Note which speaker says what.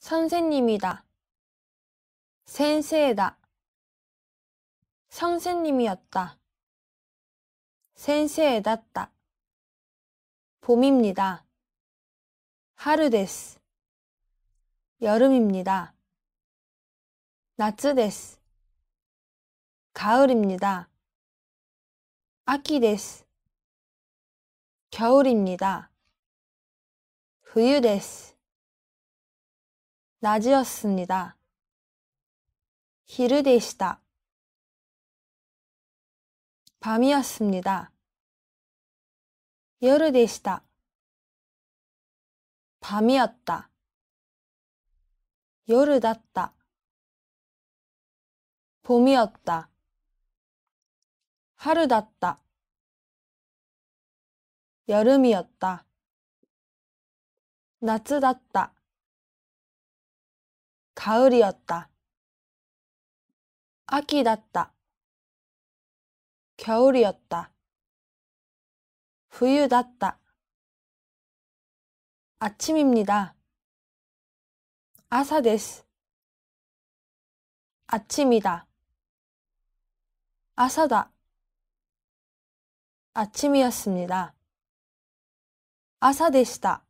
Speaker 1: 선생님이다. 센세다. 선생님이었다. 센세에다っ 봄입니다. 하루 데스. 여름입니다. 나츠 데스. 가을입니다. 아키 데스. 겨울입니다. 후유 데스. 낮이었습니다. 히르데시다. 밤이었습니다. 여르데시다. 밤이었다. 여르다다. 봄이었다. 하루다다. 여름이었다. 나츠다다. 가을이었다아기였다겨울이었다후유였다아침입니다아사で스아침이다아사다아침이었습니다아사でし다